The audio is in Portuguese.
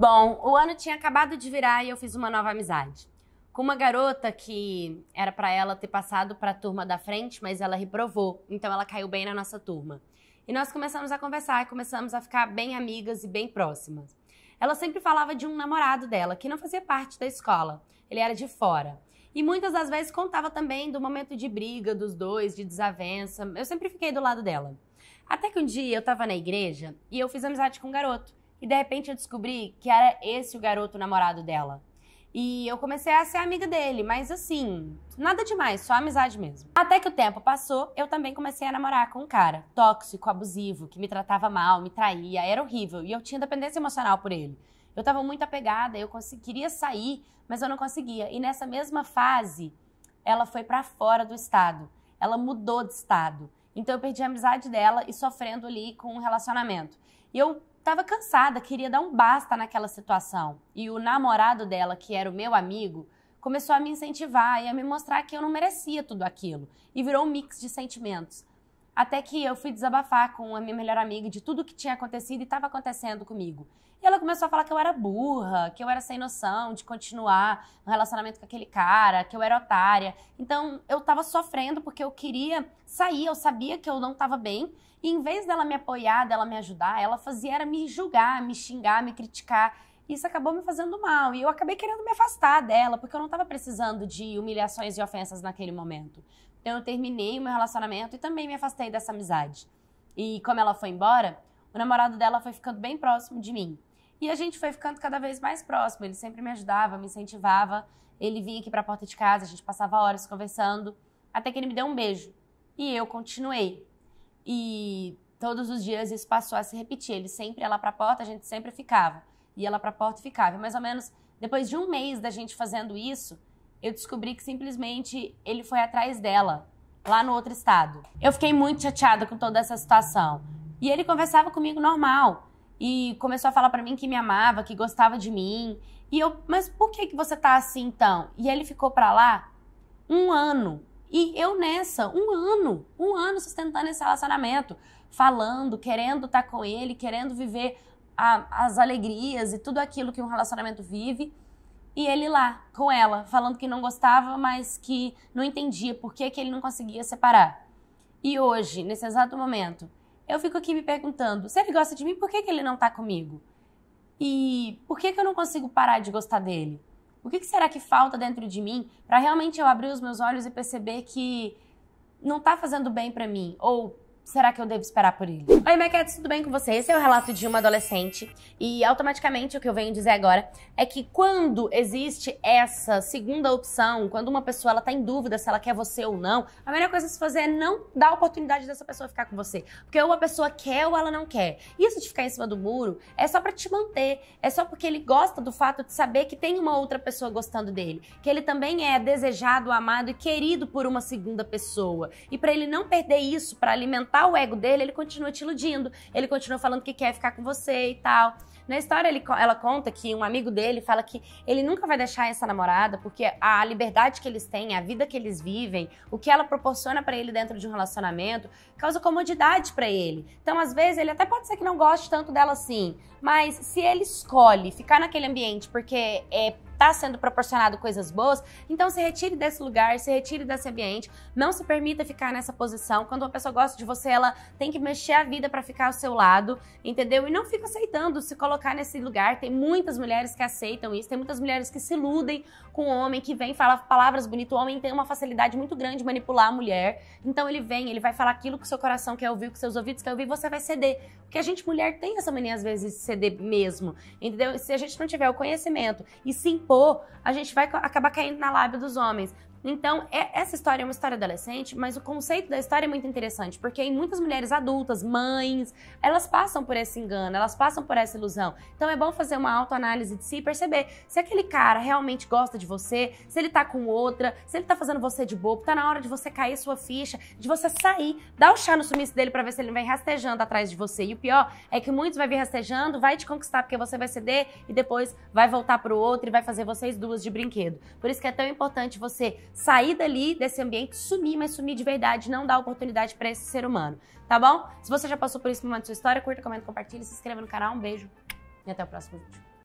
Bom, o ano tinha acabado de virar e eu fiz uma nova amizade. Com uma garota que era para ela ter passado para a turma da frente, mas ela reprovou, então ela caiu bem na nossa turma. E nós começamos a conversar e começamos a ficar bem amigas e bem próximas. Ela sempre falava de um namorado dela que não fazia parte da escola, ele era de fora. E muitas das vezes contava também do momento de briga dos dois, de desavença. Eu sempre fiquei do lado dela. Até que um dia eu estava na igreja e eu fiz amizade com um garoto e de repente eu descobri que era esse o garoto namorado dela. E eu comecei a ser amiga dele, mas assim, nada demais, só amizade mesmo. Até que o tempo passou, eu também comecei a namorar com um cara tóxico, abusivo, que me tratava mal, me traía, era horrível e eu tinha dependência emocional por ele. Eu estava muito apegada, eu queria sair, mas eu não conseguia. E nessa mesma fase, ela foi para fora do estado. Ela mudou de estado. Então eu perdi a amizade dela e sofrendo ali com um relacionamento. E eu estava cansada, queria dar um basta naquela situação. E o namorado dela, que era o meu amigo, começou a me incentivar e a me mostrar que eu não merecia tudo aquilo. E virou um mix de sentimentos. Até que eu fui desabafar com a minha melhor amiga de tudo que tinha acontecido e estava acontecendo comigo. E ela começou a falar que eu era burra, que eu era sem noção de continuar um relacionamento com aquele cara, que eu era otária. Então eu estava sofrendo porque eu queria sair, eu sabia que eu não estava bem. E em vez dela me apoiar, dela me ajudar, ela fazia era me julgar, me xingar, me criticar isso acabou me fazendo mal. E eu acabei querendo me afastar dela, porque eu não estava precisando de humilhações e ofensas naquele momento eu terminei o meu relacionamento e também me afastei dessa amizade. E como ela foi embora, o namorado dela foi ficando bem próximo de mim. E a gente foi ficando cada vez mais próximo. Ele sempre me ajudava, me incentivava. Ele vinha aqui para a porta de casa, a gente passava horas conversando, até que ele me deu um beijo. E eu continuei. E todos os dias isso passou a se repetir. Ele sempre ia lá para a porta, a gente sempre ficava. e ela para a porta e ficava. E mais ou menos depois de um mês da gente fazendo isso, eu descobri que simplesmente ele foi atrás dela, lá no outro estado. Eu fiquei muito chateada com toda essa situação. E ele conversava comigo normal. E começou a falar para mim que me amava, que gostava de mim. E eu, mas por que, que você tá assim então? E ele ficou pra lá um ano. E eu nessa, um ano, um ano sustentando esse relacionamento, falando, querendo estar tá com ele, querendo viver a, as alegrias e tudo aquilo que um relacionamento vive e ele lá com ela, falando que não gostava, mas que não entendia por que, que ele não conseguia separar. E hoje, nesse exato momento, eu fico aqui me perguntando: se ele gosta de mim, por que, que ele não tá comigo? E por que, que eu não consigo parar de gostar dele? O que, que será que falta dentro de mim para realmente eu abrir os meus olhos e perceber que não tá fazendo bem para mim? Ou Será que eu devo esperar por ele? Oi, Maquettes, tudo bem com você? Esse é o relato de uma adolescente. E automaticamente o que eu venho dizer agora é que quando existe essa segunda opção, quando uma pessoa ela tá em dúvida se ela quer você ou não, a melhor coisa a se fazer é não dar a oportunidade dessa pessoa ficar com você. Porque ou a pessoa quer ou ela não quer. Isso de ficar em cima do muro é só para te manter. É só porque ele gosta do fato de saber que tem uma outra pessoa gostando dele. Que ele também é desejado, amado e querido por uma segunda pessoa. E para ele não perder isso, para alimentar o ego dele, ele continua te iludindo, ele continua falando que quer ficar com você e tal. Na história, ele, ela conta que um amigo dele fala que ele nunca vai deixar essa namorada porque a liberdade que eles têm, a vida que eles vivem, o que ela proporciona para ele dentro de um relacionamento, causa comodidade para ele. Então, às vezes, ele até pode ser que não goste tanto dela assim, mas se ele escolhe ficar naquele ambiente porque é está sendo proporcionado coisas boas, então se retire desse lugar, se retire desse ambiente, não se permita ficar nessa posição. Quando uma pessoa gosta de você, ela tem que mexer a vida para ficar ao seu lado, entendeu? E não fica aceitando se colocar nesse lugar. Tem muitas mulheres que aceitam isso, tem muitas mulheres que se iludem com o homem que vem falar palavras bonitas. O homem tem uma facilidade muito grande de manipular a mulher. Então ele vem, ele vai falar aquilo que o seu coração quer ouvir, que seus ouvidos quer ouvir, você vai ceder. Porque a gente mulher tem essa mania às vezes de ceder mesmo, entendeu? Se a gente não tiver o conhecimento e sim a gente vai acabar caindo na lábia dos homens. Então, é, essa história é uma história adolescente, mas o conceito da história é muito interessante, porque em muitas mulheres adultas, mães, elas passam por esse engano, elas passam por essa ilusão. Então, é bom fazer uma autoanálise de si e perceber se aquele cara realmente gosta de você, se ele tá com outra, se ele tá fazendo você de bobo, tá na hora de você cair sua ficha, de você sair, dar o chá no sumiço dele para ver se ele não vem rastejando atrás de você. E o pior é que muitos vai vir rastejando, vai te conquistar porque você vai ceder e depois vai voltar pro outro e vai fazer vocês duas de brinquedo. Por isso que é tão importante você sair dali desse ambiente, sumir, mas sumir de verdade, não dar oportunidade para esse ser humano, tá bom? Se você já passou por isso no momento da sua história, curta, comenta, compartilha, se inscreva no canal, um beijo e até o próximo vídeo.